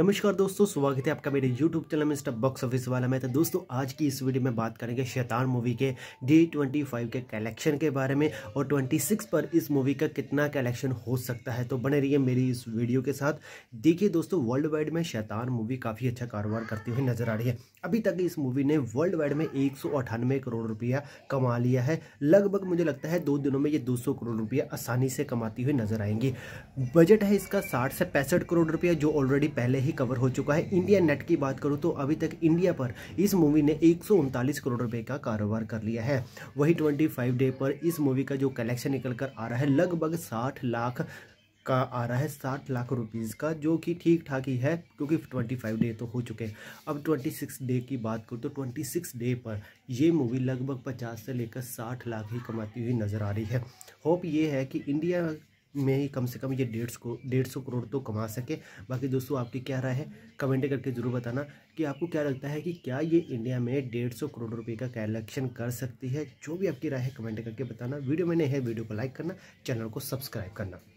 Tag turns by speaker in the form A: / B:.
A: नमस्कार दोस्तों स्वागत है आपका मेरे YouTube चैनल में स्टॉप बॉक्स ऑफिस वाला मैं तो दोस्तों आज की इस वीडियो में बात करेंगे शैतान मूवी के डी ट्वेंटी फाइव के कलेक्शन के बारे में और 26 पर इस मूवी का कितना कलेक्शन हो सकता है तो बने रहिए मेरी इस वीडियो के साथ देखिए दोस्तों वर्ल्ड वाइड में शैतान मूवी काफ़ी अच्छा कारोबार करती हुई नजर आ रही है अभी तक इस मूवी ने वर्ल्ड वाइड में एक करोड़ रुपया कमा लिया है लगभग मुझे लगता है दो दिनों में ये दो करोड़ रुपया आसानी से कमाती हुई नजर आएंगी बजट है इसका साठ से पैंसठ करोड़ रुपया जो ऑलरेडी पहले ही कवर हो चुका है इंडिया नेट की बात करूँ तो अभी तक इंडिया पर इस मूवी ने एक करोड़ रुपये का कारोबार कर लिया है वही ट्वेंटी डे पर इस मूवी का जो कलेक्शन निकल कर आ रहा है लगभग साठ लाख का आ रहा है साठ लाख रुपीज़ का जो कि ठीक ठाक ही है क्योंकि ट्वेंटी फाइव डे तो हो चुके हैं अब ट्वेंटी सिक्स डे की बात करूँ तो ट्वेंटी सिक्स डे पर ये मूवी लगभग पचास से लेकर साठ लाख ही कमाती हुई नज़र आ रही है होप ये है कि इंडिया में ही कम से कम ये डेढ़ सौ डेढ़ सौ करोड़ तो कमा सके बाकी दोस्तों आपकी क्या राय है कमेंट करके ज़रूर बताना कि आपको क्या लगता है कि क्या ये इंडिया में डेढ़ सौ करोड़ रुपए का कलेक्शन कर सकती है जो भी आपकी राय है कमेंट करके बताना वीडियो मैंने है वीडियो को लाइक करना चैनल को सब्सक्राइब करना